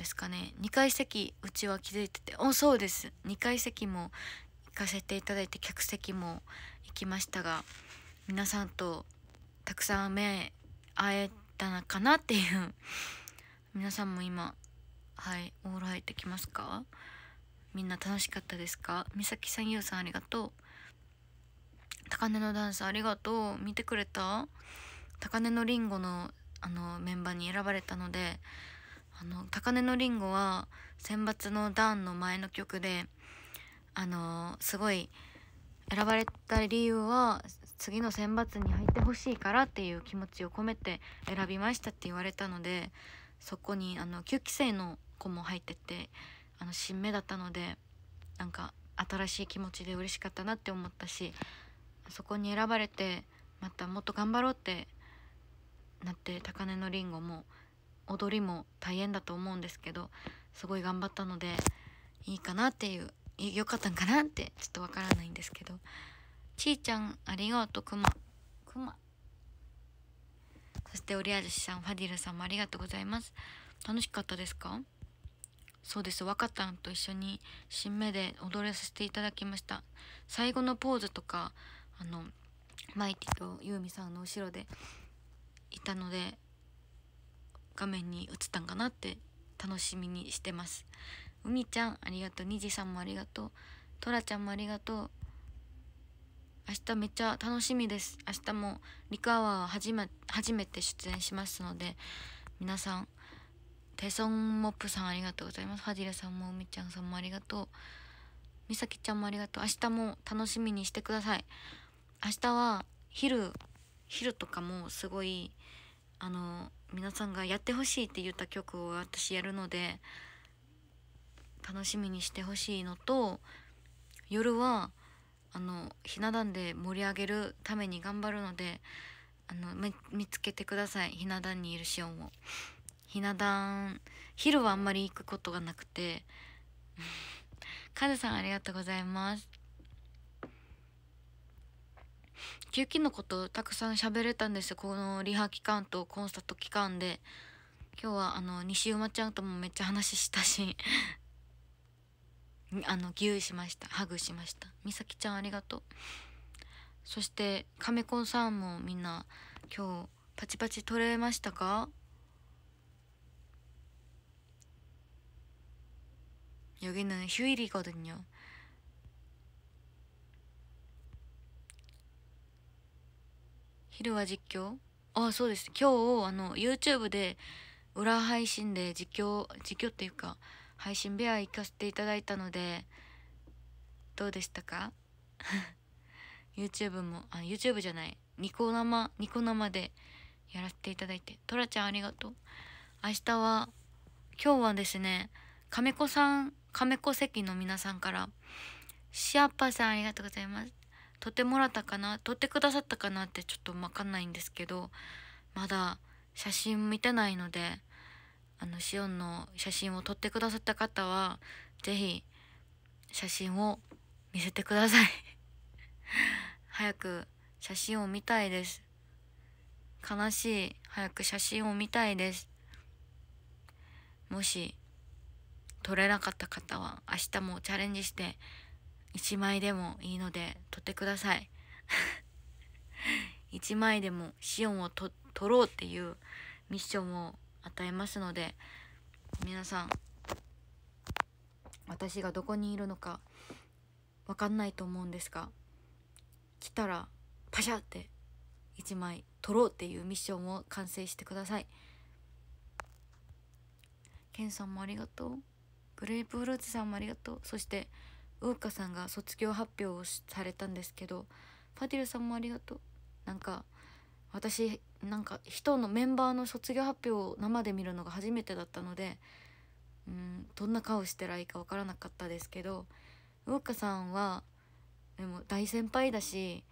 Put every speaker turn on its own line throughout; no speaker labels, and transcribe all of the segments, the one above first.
ですかね2階席うちは気づいてておそうです2階席も行かせていただいて客席も行きましたが皆さんとたくさん目会えたのかなっていう皆さんも今はいオール入ってきますかみんな楽しかったですか美咲さんゆうさんありがとう高根のダンスありがとう見てくれた高根のりんごのあのメンバーに選ばれたのであの、高根のりんごは、選抜のダンの前の曲で、あの、すごい、選ばれた理由は、次の選抜に入ってほしいからっていう気持ちを込めて選びましたって言われたので、そこに、あの、9期生の子も入ってて、あの、新芽だったので、なんか、新しい気持ちで嬉しかったなって思ったし、そこに選ばれて、またもっと頑張ろうってなって、高根のりんごも、踊りも大変だと思うんですけどすごい頑張ったのでいいかなっていう良かったんかなってちょっとわからないんですけどちーちゃんありがとうくまくまそしてオリアジさんファディルさんもありがとうございます楽しかったですかそうです若たんと一緒に新芽で踊らせていただきました最後のポーズとかあのマイティとユーミさんの後ろでいたので画面に映ったんかなって楽しみにしてます海ちゃんありがとうにじさんもありがとうとらちゃんもありがとう明日めっちゃ楽しみです明日もリクアワー初め初めて出演しますので皆さんテソンモップさんありがとうございますファジラさんも海ちゃんさんもありがとうみさきちゃんもありがとう明日も楽しみにしてください明日は昼昼とかもすごいあの皆さんがやってほしいって言った曲を私やるので楽しみにしてほしいのと夜はあのひな壇で盛り上げるために頑張るのであの見つけてくださいひな壇にいるシオンを。ひな壇昼はあんまり行くことがなくてカズさんありがとうございます。ゆきのことたくさん喋れたんですこのリハ期間とコンサート期間で今日はあの西馬ちゃんともめっちゃ話したし あのギューしましたハグしましたみさきちゃんありがとうそしてカメコンさんもみんな今日パチパチ取れましたかよ여기는휴일이거든よ昼は実況ああそうです今日あの YouTube で裏配信で実況実況っていうか配信部屋行かせていただいたのでどうでしたか YouTube もあ YouTube じゃないニコ生ニコ生でやらせていただいてトラちゃんありがとう明日は今日はですね亀子さん亀子席の皆さんからシアッパさんありがとうございます撮ってもらったかな撮ってくださったかなってちょっと分かんないんですけどまだ写真見てないのであのシオンの写真を撮ってくださった方は是非写真を見せてください 早く写真を見たいです悲しい早く写真を見たいですもし撮れなかった方は明日もチャレンジして1枚でもいいので取ってください1 枚でもシオンを取ろうっていうミッションを与えますので皆さん私がどこにいるのか分かんないと思うんですが来たらパシャって1枚取ろうっていうミッションを完成してくださいケンさんもありがとうグレープフルーツさんもありがとうそしてウーカさんが卒業発表をされたんですけどファディルさんもありがとうなんか私なんか人のメンバーの卒業発表を生で見るのが初めてだったのでうんどんな顔してらいいか分からなかったですけどウーカさんはでも大先輩だし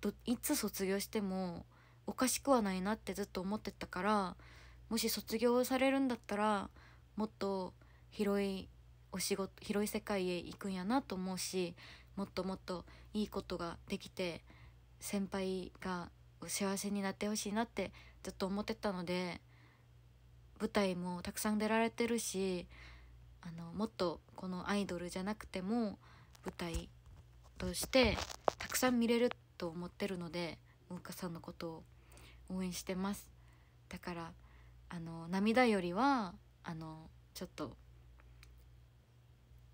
どいつ卒業してもおかしくはないなってずっと思ってたからもし卒業されるんだったらもっと広いお仕事広い世界へ行くんやなと思うしもっともっといいことができて先輩が幸せになってほしいなってずっと思ってたので舞台もたくさん出られてるしあのもっとこのアイドルじゃなくても舞台としてたくさん見れると思ってるので文化さんのことを応援してますだからあの涙よりはあのちょっと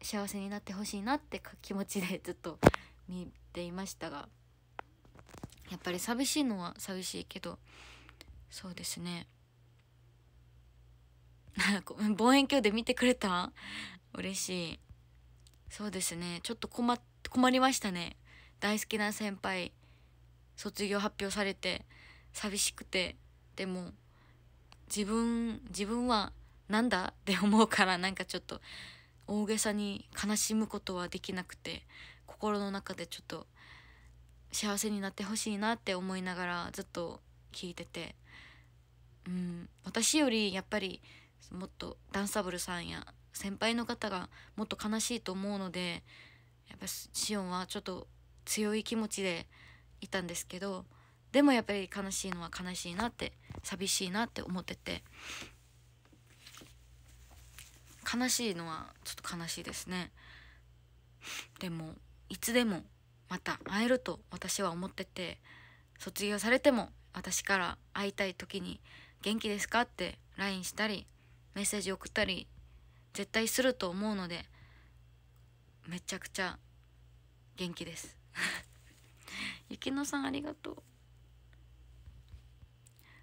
幸せになってほしいなって気持ちでずっと見ていましたがやっぱり寂しいのは寂しいけどそうですね 望遠鏡で見てくれた嬉しいそうですねちょっと困困りましたね大好きな先輩卒業発表されて寂しくてでも自分自分はなんだ って思うからなんかちょっと大げさに悲しむことはできなくて心の中でちょっと幸せになってほしいなって思いながらずっと聞いてて、うん、私よりやっぱりもっとダンサブルさんや先輩の方がもっと悲しいと思うのでやっぱシオンはちょっと強い気持ちでいたんですけどでもやっぱり悲しいのは悲しいなって寂しいなって思ってて悲しいのはちょっと悲しいですねでもいつでもまた会えると私は思ってて卒業されても私から会いたい時に「元気ですか?」って LINE したりメッセージ送ったり絶対すると思うのでめちゃくちゃ元気ですゆきのさんありがとう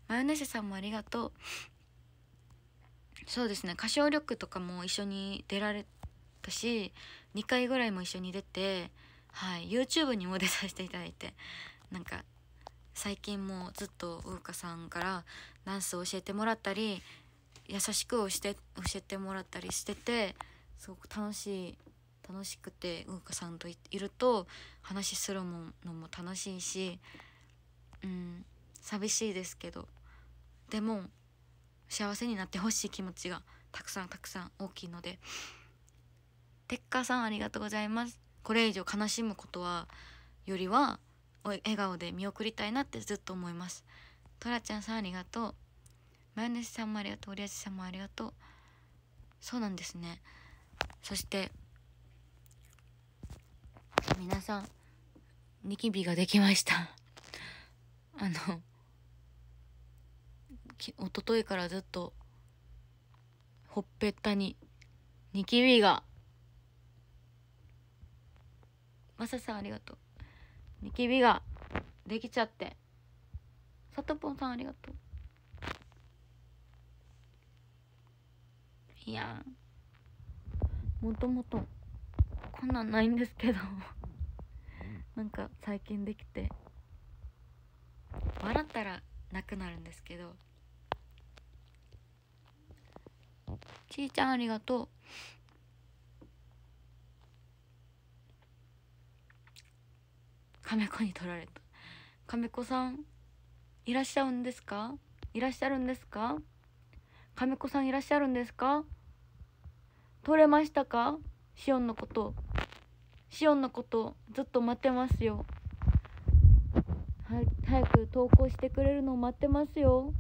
マヨネシさんもありがとうそうですね歌唱力とかも一緒に出られたし2回ぐらいも一緒に出て、はい、YouTube にも出させていただいてなんか最近もずっとウーカさんからダンスを教えてもらったり優しく教えてもらったりしててすごく楽しい楽しくてウーカさんといると話するのも楽しいし、うん、寂しいですけどでも幸せになってほしい気持ちがたくさんたくさん大きいのでてっかさんありがとうございますこれ以上悲しむことはよりは笑顔で見送りたいなってずっと思いますトラちゃんさんありがとうマヨネーズさんもありがとうオリアチさんもありがとうそうなんですねそして皆さんニキビができましたあのき一昨日からずっとほっぺったにニキビがマサさんありがとうニキビができちゃってさとぽんさんありがとういやもともとこんなんないんですけどなんか最近できて笑ったらなくなるんですけどちーちゃんありがとう。カメコに取られた。カメコさん、いらっしゃるんですかいらっしゃるんですかカメコさんいらっしゃるんですか取れましたかシオンのこと。シオンのこと、ずっと待ってますよ。は早く投稿してくれるのを待ってますよ。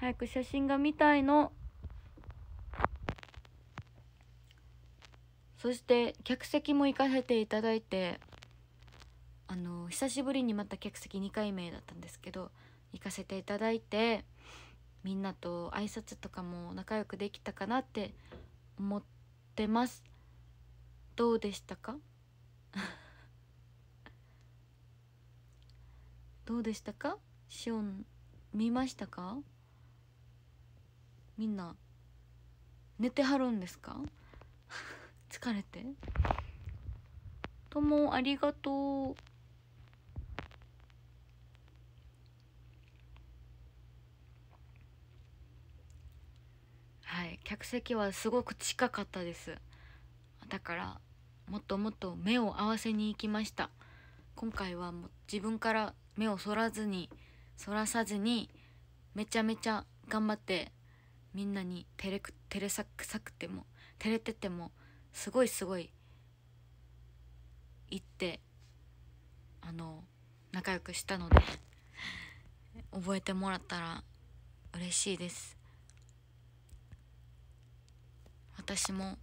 早く写真が見たいの。そして客席も行かせていただいてあの久しぶりにまた客席2回目だったんですけど行かせていただいてみんなと挨拶とかも仲良くできたかなって思ってますどうでしたか どうでしたかシオン見ましたかみんな寝てはるんですか 疲れてともありがとうはい客席はすごく近かったですだからもっともっと目を合わせに行きました今回はもう自分から目をそらずにそらさずにめちゃめちゃ頑張ってみんなに照れく照れさくさくても照れててもすごいすごい言ってあの仲良くしたので覚えてもらったら嬉しいです私も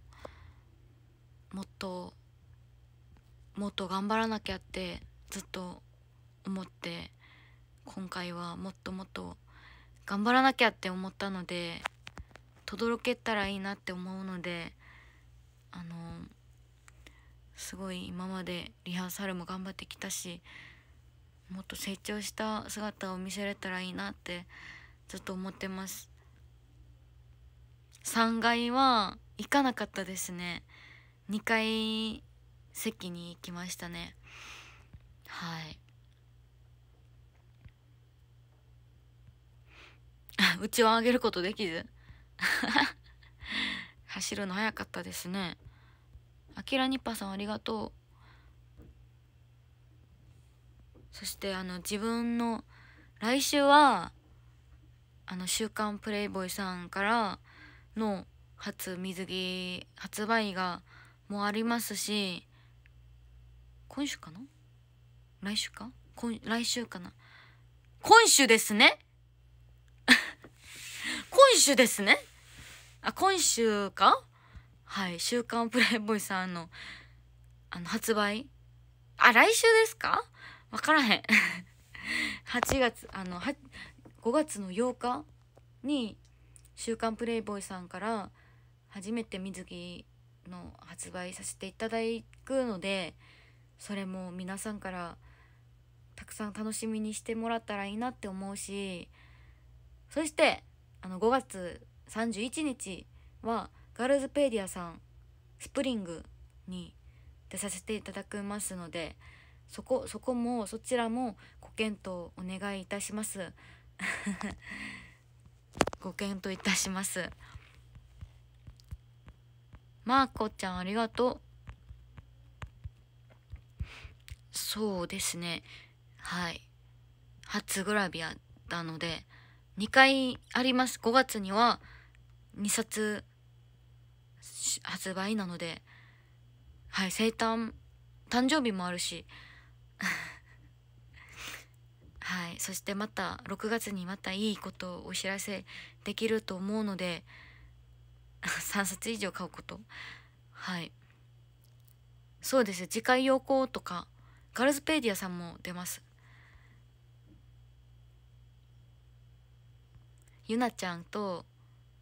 もっともっと頑張らなきゃってずっと思って今回はもっともっと頑張らなきゃって思ったので。とどろけたらいいなって思うのであのすごい今までリハーサルも頑張ってきたしもっと成長した姿を見せれたらいいなってずっと思ってます3階は行かなかったですね2階席に行きましたねはい うちをあげることできず 走るの早かったですね。あきらにっぱさんありがとう。そしてあの自分の来週はあの「週刊プレイボーイ」さんからの初水着発売がもありますし今週かな来週か今来週かな今週ですね 今週ですねあ今週かはい「週刊プレイボーイ」さんのあの発売あ来週ですか分からへん8 月あのは5月の8日に「週刊プレイボーイ」さんから初めて水着の発売させていただくのでそれも皆さんからたくさん楽しみにしてもらったらいいなって思うしそしてあの5月31日はガールズペディアさんスプリングに出させていただきますのでそこそこもそちらもご検討お願いいたします ご検討いたしますまーこちゃんありがとうそうですねはい初グラビアなので2回あります5月には「2冊発売なので、はい、生誕、誕生日もあるし、はい、そしてまた6月にまたいいことをお知らせできると思うので、3 冊以上買うこと。はい。そうです。次回要行とか、ガールズペディアさんも出ます。ゆなちゃんと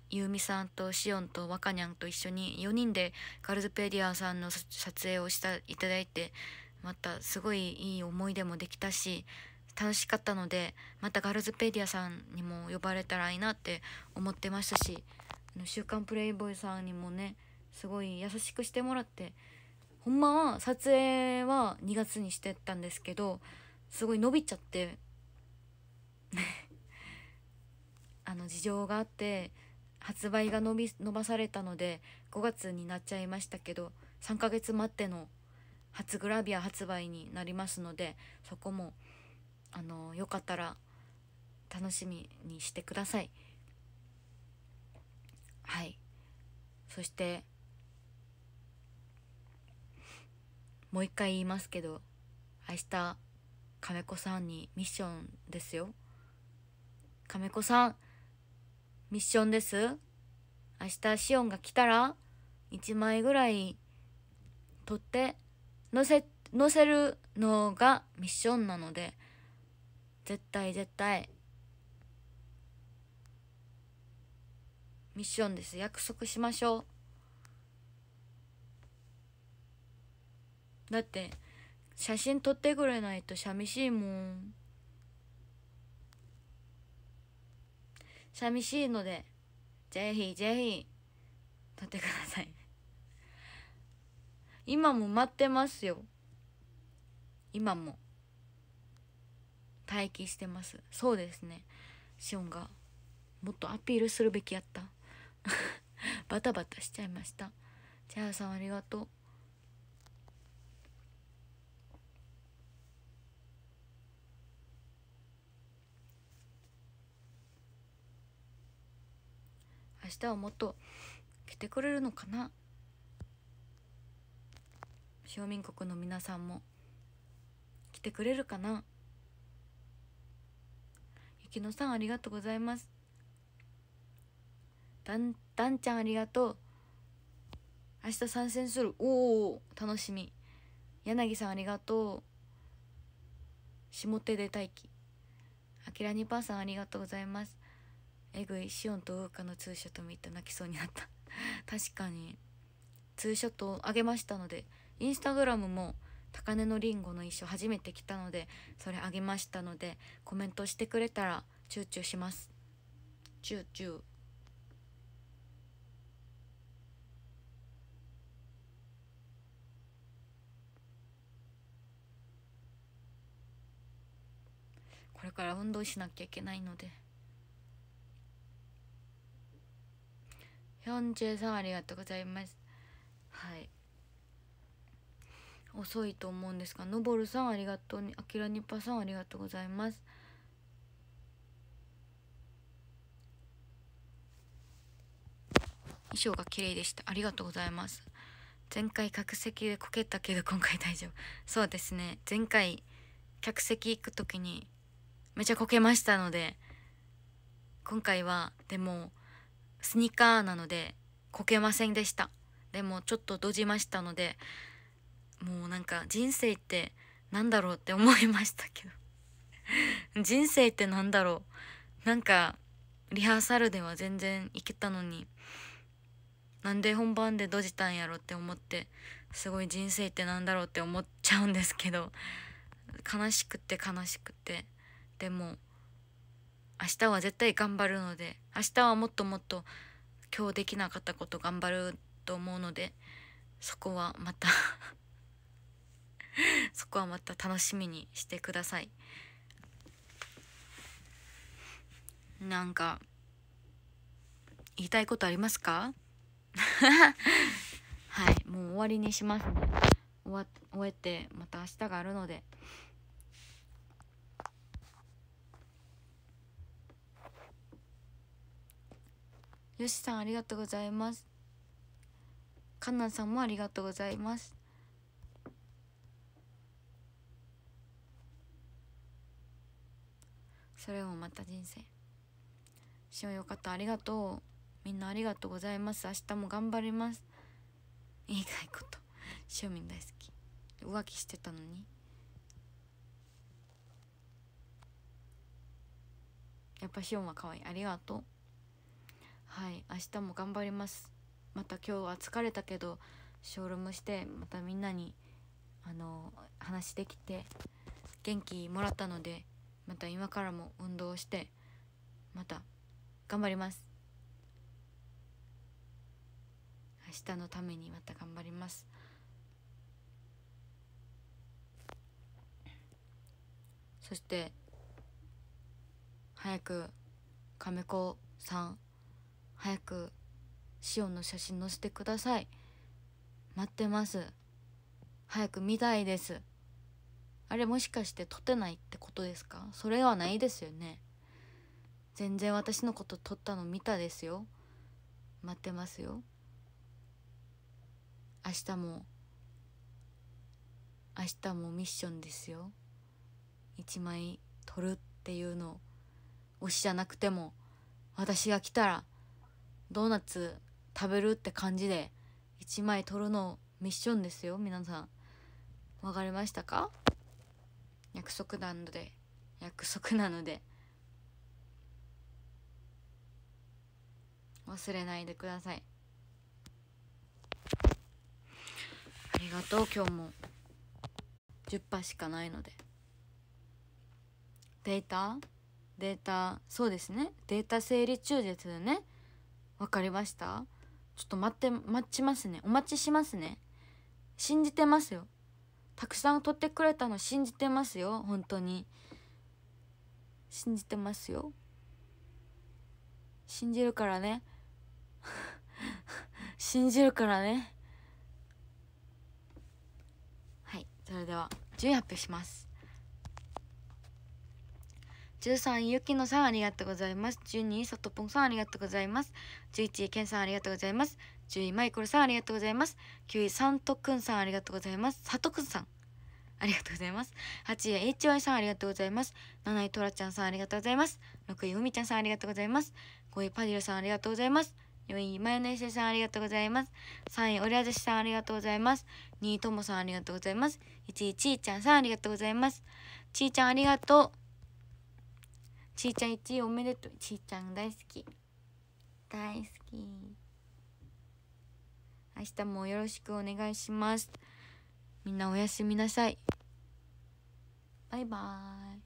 ゆうみさんとしおんとわかにゃんと一緒に4人でガールズペディアさんの撮影をしたいただいてまたすごいいい思い出もできたし楽しかったのでまたガールズペディアさんにも呼ばれたらいいなって思ってましたし「週刊プレイボーイ」さんにもねすごい優しくしてもらってほんまは撮影は2月にしてたんですけどすごい伸びちゃって あの事情があって。発売が伸び伸ばされたので5月になっちゃいましたけど3ヶ月待っての初グラビア発売になりますのでそこもあのよかったら楽しみにしてくださいはいそしてもう一回言いますけど明日亀子さんにミッションですよ亀子さんミッションです。明日シオンが来たら、1枚ぐらい取って、載せ、載せるのがミッションなので、絶対絶対、ミッションです。約束しましょう。だって、写真撮ってくれないと寂しいもん。寂しいので、ぜひぜひ、撮ってください。今も待ってますよ。今も。待機してます。そうですね。シオンが、もっとアピールするべきやった。バタバタしちゃいました。チャーさんありがとう。明日はもっと来てくれるのかな小民国の皆さんも来てくれるかなゆきのさんありがとうございますだんだんちゃんありがとう明日参戦するおお楽しみ柳さんありがとう下手で待機あきらにぱーさんありがとうございますえぐいシオンとウーカのツーショット見泣きそうになった 確かにツーショットをあげましたのでインスタグラムも高根のりんごの衣装初めて来たのでそれあげましたのでコメントしてくれたらチューチューしますチューチューこれから運動しなきゃいけないので。43ありがとうございますはい遅いと思うんですがのぼるさんありがとうあきらにぱさんありがとうございます衣装が綺麗でしたありがとうございます前回客席でこけたけど今回大丈夫そうですね前回客席行く時にめちゃこけましたので今回はでもスニーカーなのでこけませんでしたでもちょっとドジましたのでもうなんか人生ってなんだろうって思いましたけど 人生ってなんだろうなんかリハーサルでは全然いけたのになんで本番でドジたんやろって思ってすごい人生ってなんだろうって思っちゃうんですけど悲しくて悲しくてでも明日は絶対頑張るので明日はもっともっと今日できなかったこと頑張ると思うのでそこはまた そこはまた楽しみにしてくださいなんか言いたいことありますか はいもう終わりにしますね終わ終えてまた明日があるのでよしさんありがとうございます。かなさんもありがとうございます。それもまた人生。しうよかったありがとう。みんなありがとうございます。明日も頑張ります。いいかいこと。しおみん大好き。浮気してたのに。やっぱしおんは可愛い。ありがとう。はい明日も頑張りますまた今日は疲れたけどショールームしてまたみんなにあの話できて元気もらったのでまた今からも運動してまた頑張ります明日のためにまた頑張りますそして早く亀子さん早くシオンの写真載せてください待ってます早く見たいですあれもしかして撮ってないってことですかそれはないですよね全然私のこと撮ったの見たですよ待ってますよ明日も明日もミッションですよ1枚撮るっていうの推しじゃなくても私が来たら「ドーナツ食べるって感じで1枚取るのミッションですよ皆さん分かりましたか約束なので約束なので忘れないでくださいありがとう今日も10波しかないのでデータデータそうですねデータ整理中ですよねわかりましたちょっと待って、待ちますね。お待ちしますね。信じてますよ。たくさん撮ってくれたの信じてますよ。本当に。信じてますよ。信じるからね。信じるからね。はい。それでは、順位発表します。13位、ゆきのさん、ありがとうございます。12位、さとぽんさん、ありがとうございます。11位、けんさん、ありがとうございます。10位、マイクルさん、ありがとうございます。9位、さんとくんさん、ありがとうございます。さとくんさん。ありがとうございます。8位、HY さん、ありがとうございます。7位、トラちゃんさん、ありがとうございます。6位、うみちゃんさん、ありがとうございます。5位、パディルさん、ありがとうございます。4位、マヨネーセさん、ありがとうございます。3位、オレアジさん、ありがとうございます。2位、ともさん、ありがとうございます。1位、ちーちゃんさん、ありがとうございます。ちーちゃん、ありがとう。ちーちゃん1位おめでとうちーちゃん大好き大好き明日もよろしくお願いしますみんなおやすみなさいバイバーイ